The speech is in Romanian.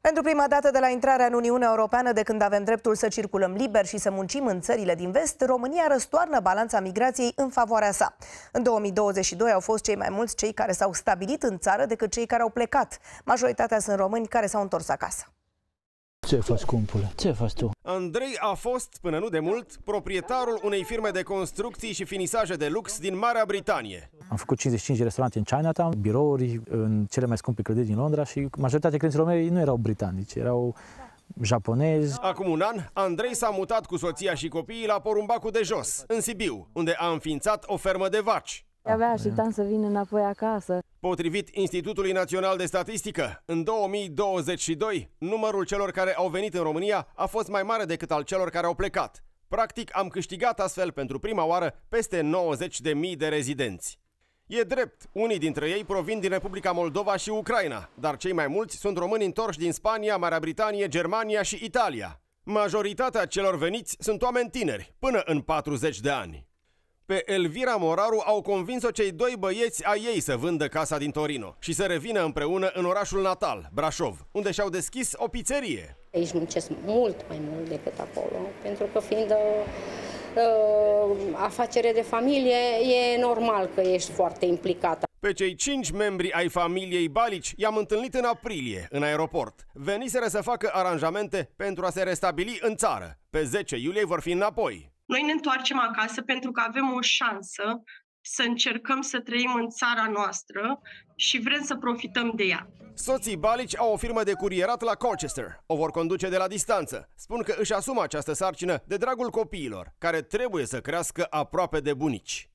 Pentru prima dată de la intrarea în Uniunea Europeană, de când avem dreptul să circulăm liber și să muncim în țările din vest, România răstoarnă balanța migrației în favoarea sa. În 2022 au fost cei mai mulți cei care s-au stabilit în țară decât cei care au plecat. Majoritatea sunt români care s-au întors acasă. Ce faci, cumpule? Ce faci tu? Andrei a fost, până nu de mult, proprietarul unei firme de construcții și finisaje de lux din Marea Britanie. Am făcut 55 de restaurante în Chinatown, birouri în cele mai scumpe clădiri din Londra și majoritatea clienților mei nu erau britanici, erau japonezi. Acum un an, Andrei s-a mutat cu soția și copiii la Porumbacul de Jos, în Sibiu, unde a înființat o fermă de vaci. Abia așteptam să vin înapoi acasă. Potrivit Institutului Național de Statistică, în 2022, numărul celor care au venit în România a fost mai mare decât al celor care au plecat. Practic, am câștigat astfel pentru prima oară peste 90.000 de rezidenți. E drept, unii dintre ei provin din Republica Moldova și Ucraina, dar cei mai mulți sunt români întorși din Spania, Marea Britanie, Germania și Italia. Majoritatea celor veniți sunt oameni tineri, până în 40 de ani. Pe Elvira Moraru au convins-o cei doi băieți a ei să vândă casa din Torino și să revină împreună în orașul natal, Brașov, unde și-au deschis o pizzerie. Aici muncesc mult mai mult decât acolo, pentru că fiind uh, Uh, afacere de familie, e normal că ești foarte implicată. Pe cei cinci membri ai familiei Balici i-am întâlnit în aprilie, în aeroport. Veniseră să facă aranjamente pentru a se restabili în țară. Pe 10 iulie vor fi înapoi. Noi ne întoarcem acasă pentru că avem o șansă să încercăm să trăim în țara noastră și vrem să profităm de ea. Soții Balici au o firmă de curierat la Colchester. O vor conduce de la distanță. Spun că își asumă această sarcină de dragul copiilor, care trebuie să crească aproape de bunici.